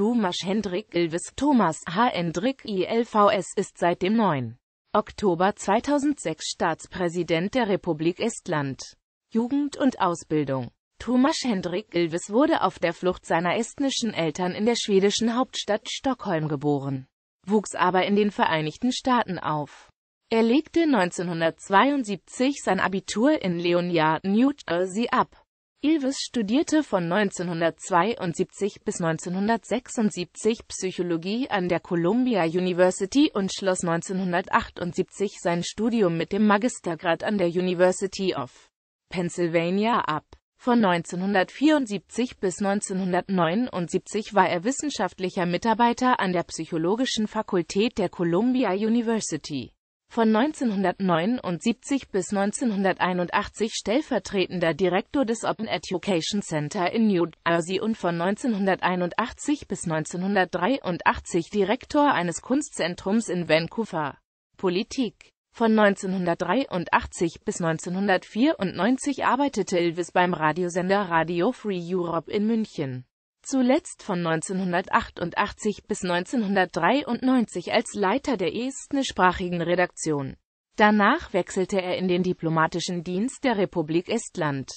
Thomas Hendrik Ilves Thomas H. Hendrik ILVS e ist seit dem 9. Oktober 2006 Staatspräsident der Republik Estland. Jugend und Ausbildung Thomas Hendrik Ilves wurde auf der Flucht seiner estnischen Eltern in der schwedischen Hauptstadt Stockholm geboren, wuchs aber in den Vereinigten Staaten auf. Er legte 1972 sein Abitur in Leonard, New Jersey ab. Ilves studierte von 1972 bis 1976 Psychologie an der Columbia University und schloss 1978 sein Studium mit dem Magistergrad an der University of Pennsylvania ab. Von 1974 bis 1979 war er wissenschaftlicher Mitarbeiter an der Psychologischen Fakultät der Columbia University von 1979 bis 1981 stellvertretender Direktor des Open Education Center in New Jersey und von 1981 bis 1983 Direktor eines Kunstzentrums in Vancouver. Politik Von 1983 bis 1994 arbeitete Ilvis beim Radiosender Radio Free Europe in München zuletzt von 1988 bis 1993 als Leiter der estnischsprachigen Redaktion. Danach wechselte er in den diplomatischen Dienst der Republik Estland.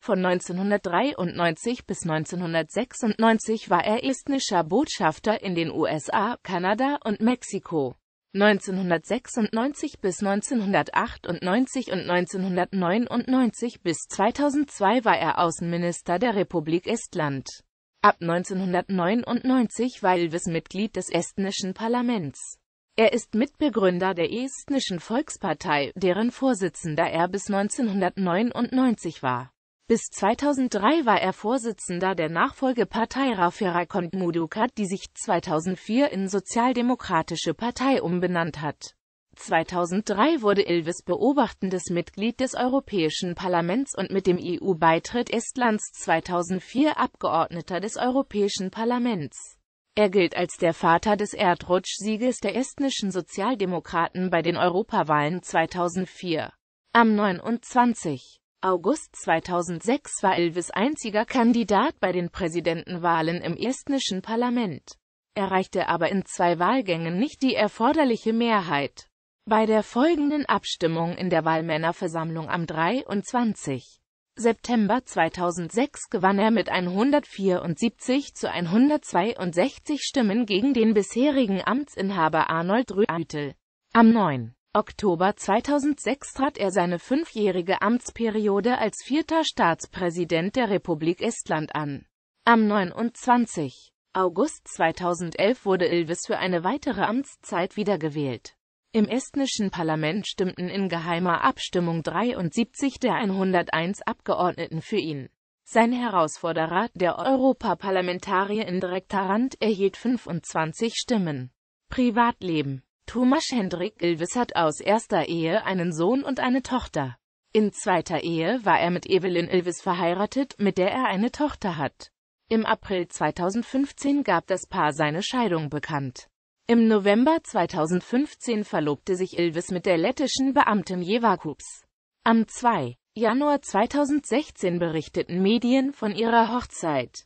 Von 1993 bis 1996 war er estnischer Botschafter in den USA, Kanada und Mexiko. 1996 bis 1998 und 1999 bis 2002 war er Außenminister der Republik Estland ab 1999 war Ilves Mitglied des estnischen Parlaments. Er ist Mitbegründer der estnischen Volkspartei, deren Vorsitzender er bis 1999 war. Bis 2003 war er Vorsitzender der Nachfolgepartei Raffarakont Mudukat, die sich 2004 in Sozialdemokratische Partei umbenannt hat. 2003 wurde Ilves beobachtendes Mitglied des Europäischen Parlaments und mit dem EU-Beitritt Estlands 2004 Abgeordneter des Europäischen Parlaments. Er gilt als der Vater des Erdrutschsieges der estnischen Sozialdemokraten bei den Europawahlen 2004. Am 29. August 2006 war Ilves einziger Kandidat bei den Präsidentenwahlen im estnischen Parlament erreichte aber in zwei Wahlgängen nicht die erforderliche Mehrheit. Bei der folgenden Abstimmung in der Wahlmännerversammlung am 23. September 2006 gewann er mit 174 zu 162 Stimmen gegen den bisherigen Amtsinhaber Arnold Rötel. Am 9. Oktober 2006 trat er seine fünfjährige Amtsperiode als vierter Staatspräsident der Republik Estland an. Am 29. August 2011 wurde Ilves für eine weitere Amtszeit wiedergewählt. Im estnischen Parlament stimmten in geheimer Abstimmung 73 der 101 Abgeordneten für ihn. Sein Herausforderer, der Europaparlamentarier Indrek Tarand, erhielt 25 Stimmen. Privatleben Thomas Hendrik Ilves hat aus erster Ehe einen Sohn und eine Tochter. In zweiter Ehe war er mit Evelyn Ilves verheiratet, mit der er eine Tochter hat. Im April 2015 gab das Paar seine Scheidung bekannt. Im November 2015 verlobte sich Ilves mit der lettischen Beamtin Jevakups. Am 2. Januar 2016 berichteten Medien von ihrer Hochzeit.